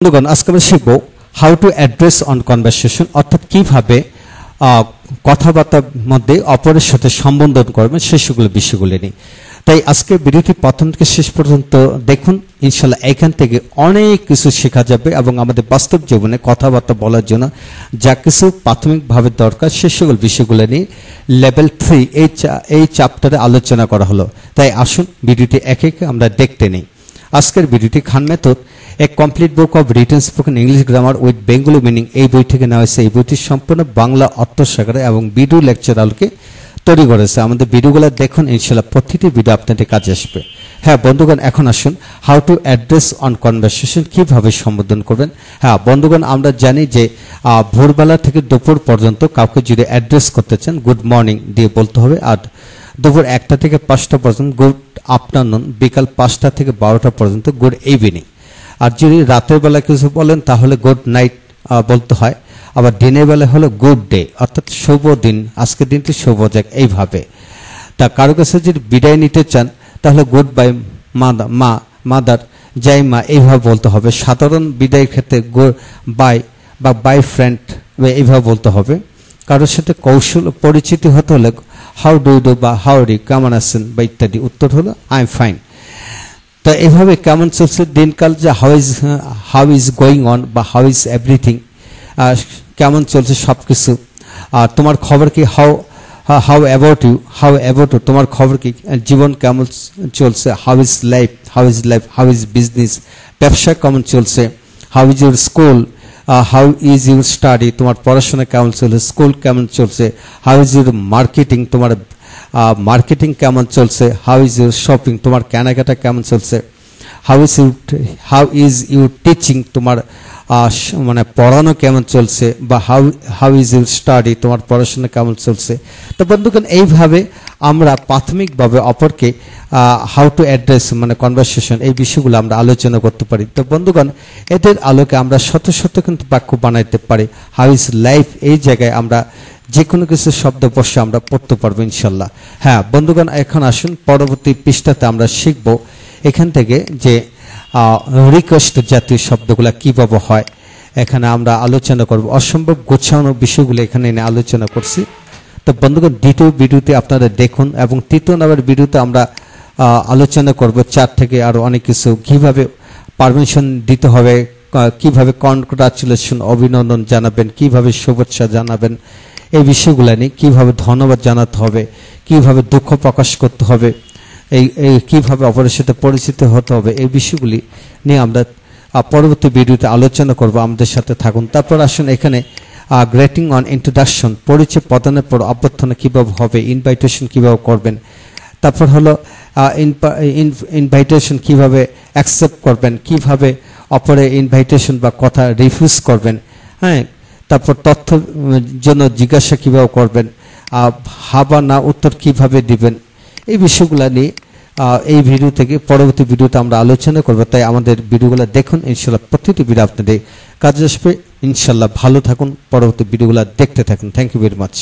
বন্ধুগণ আজকে আমরা শিখব how to address on conversation অর্থাৎ কিভাবে কথাবার্তার মধ্যে অপরের সাথে সম্বোধন করবেন সেগুলো বিষয়গুলি নিয়ে তাই আজকে বিরতি প্রথম থেকে শেষ পর্যন্ত দেখুন ইনশাল্লাহ এখান থেকে অনেক কিছু শেখা যাবে এবং আমাদের বাস্তব জীবনে কথাবার্তা বলার জন্য যা কিছু প্রাথমিকভাবে দরকার সে সকল বিষয়গুলো নিয়ে লেভেল থ্রি এই এই চ্যাপ্টারে আলোচনা করা হলো তাই আসুন ভিডিওটি একে একে আমরা দেখতে নেই আজকের ভিডিওটি Khan method a complete book of written spoken English grammar with Bengali meaning এই বই থেকে নেওয়া হয়েছে এই বইটি সম্পূর্ণ বাংলা অর্থসাগরে এবং ভিডিও লেকচার আলোকে তৈরি করেছে আমাদের ভিডিওগুলো দেখুন ইনশাল্লাহ প্রতিটি ভিডিও আপনাদের কাজে আসবে হ্যাঁ বন্ধুগণ এখন আসুন how to address on conversation কীভাবে সম্বোধন করবেন হ্যাঁ বন্ধুগণ আমরা জানি যে ভোরবেলা থেকে দুপুর পর্যন্ত কাউকে যদি অ্যাড্রেস করতে চান গুড মর্নিং দিয়ে বলতে হবে আর দুপুর একটা থেকে পাঁচটা পর্যন্ত গুড আফটারনুন বিকাল পাঁচটা থেকে বারোটা পর্যন্ত গুড ইভিনিং আর যদি রাতের বেলা কিছু বলেন তাহলে গুড নাইট বলতে হয় আবার দিনের বেলা হলো গুড ডে অর্থাৎ শুভ দিন আজকের দিনটি শুভ যাক এইভাবে তা কারো কাছে যদি বিদায় নিতে চান তাহলে গুড বাই মাদা মা মাদার যাই মা এইভাবে বলতে হবে সাধারণ বিদায়ের ক্ষেত্রে গুড বাই বা বাই ফ্রেন্ড এইভাবে বলতে হবে কারোর সাথে কৌশল পরিচিতি হতে হলে হাউ ডু ডু বা হাউ ডি কেমন আছেন বা ইত্যাদি উত্তর হলো আই এম ফাইন তো এভাবে কেমন চলছে দিনকাল যে how is how is going on বা হাউ ইজ এভরিথিং কেমন চলছে সব কিছু আর তোমার খবর কি how how about you how about you তোমার খবর কি জীবন কেমন চলছে how is life how is life how is business ব্যবসা কেমন চলছে how is your school how is your study তোমার পড়াশোনা কেমন চলছে স্কুল কেমন চলছে হাউ ইজ ইউর মার্কেটিং তোমার মার্কেটিং uh, কেমন চলছে হাউ ইজ ইউর শপিং তোমার কেনাকাটা কেমন চলছে how is you how is your teaching তোমার uh, মানে পড়ানো কেমন চলছে বা how how is your study তোমার পড়াশোনা কেমন চলছে তো বন্ধুগণ এইভাবে আমরা প্রাথমিকভাবে অপরকে হাউ টু অ্যাড্রেস মানে কনভারসেশন এই বিষয়গুলো আমরা আলোচনা করতে পারি তো বন্ধুগণ এদের আলোকে আমরা শত শত কিন্তু বাক্য বানাইতে পারি হাউ ইজ লাইফ এই জায়গায় আমরা যে কোনো কিছু শব্দ বসে আমরা পড়তে পারবো ইনশাল্লাহ হ্যাঁ বন্ধুগণ এখন আসুন পরবর্তী পৃষ্ঠাতে আমরা শিখব এখান থেকে যে রিকোয়েস্ট জাতীয় শব্দগুলো কীভাবে হয় এখানে আমরা আলোচনা করব অসম্ভব গোছানো বিষয়গুলো এখানে এনে আলোচনা করছি তো বন্ধুগণ দ্বিতীয় ভিডিওতে আপনারা দেখুন এবং তৃতীয় নম্বর ভিডিওতে আমরা আলোচনা করব চার থেকে আরও অনেক কিছু কীভাবে পারমিশন দিতে হবে কিভাবে কনগ্রাচুলেশন অভিনন্দন জানাবেন কিভাবে শুভেচ্ছা জানাবেন এই বিষয়গুলো নিয়ে কীভাবে ধন্যবাদ জানাতে হবে কিভাবে দুঃখ প্রকাশ করতে হবে এই এই কীভাবে অপরের সাথে পরিচিত হতে হবে এই বিষয়গুলি নিয়ে আমরা পরবর্তী ভিডিওতে আলোচনা করব আমাদের সাথে থাকুন তারপর আসুন এখানে গ্রেটিং অন ইন্ট্রোডাকশন পরিচয় প্রদানের পর অভ্যর্থনা কীভাবে হবে ইনভাইটেশন কীভাবে করবেন তারপর হলো ইনভাইটেশন কিভাবে অ্যাকসেপ্ট করবেন কিভাবে অপরে ইনভাইটেশন বা কথা রিফিউজ করবেন হ্যাঁ তারপর তথ্য জন্য জিজ্ঞাসা কীভাবে করবেন হাবা না উত্তর কিভাবে দিবেন এই বিষয়গুলো নিয়ে এই ভিডিও থেকে পরবর্তী ভিডিওতে আমরা আলোচনা করবো তাই আমাদের ভিডিওগুলো দেখুন ইনশাল্লাহ প্রতিটি ভিডিও আপনাদের কাজে আসবে ইনশাল্লাহ ভালো থাকুন পরবর্তী ভিডিওগুলো দেখতে থাকুন থ্যাংক ইউ ভেরি মাচ